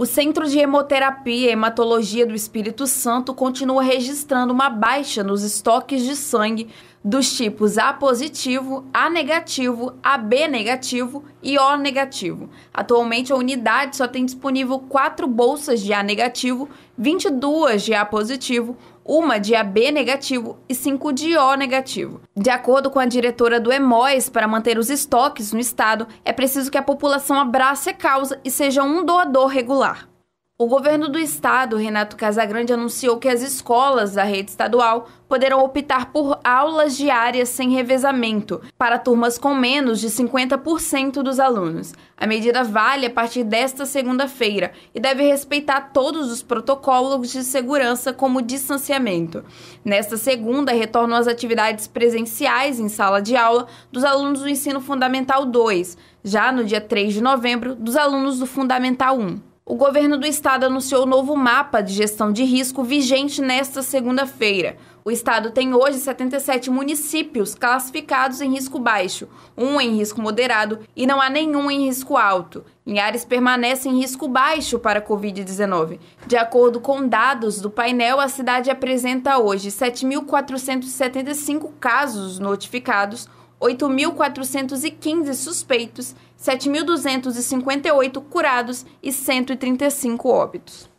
O Centro de Hemoterapia e Hematologia do Espírito Santo continua registrando uma baixa nos estoques de sangue dos tipos A positivo, A negativo, AB negativo e O negativo. Atualmente, a unidade só tem disponível quatro bolsas de A negativo, 22 de A positivo, uma de AB negativo e cinco de O negativo. De acordo com a diretora do EMOIS, para manter os estoques no estado, é preciso que a população abrace a causa e seja um doador regular. O governo do estado, Renato Casagrande, anunciou que as escolas da rede estadual poderão optar por aulas diárias sem revezamento para turmas com menos de 50% dos alunos. A medida vale a partir desta segunda-feira e deve respeitar todos os protocolos de segurança, como distanciamento. Nesta segunda, retornam as atividades presenciais em sala de aula dos alunos do Ensino Fundamental 2, já no dia 3 de novembro, dos alunos do Fundamental 1. O governo do estado anunciou o novo mapa de gestão de risco vigente nesta segunda-feira. O estado tem hoje 77 municípios classificados em risco baixo, um em risco moderado e não há nenhum em risco alto. Linhares permanece em risco baixo para a Covid-19. De acordo com dados do painel, a cidade apresenta hoje 7.475 casos notificados, 8.415 suspeitos, 7.258 curados e 135 óbitos.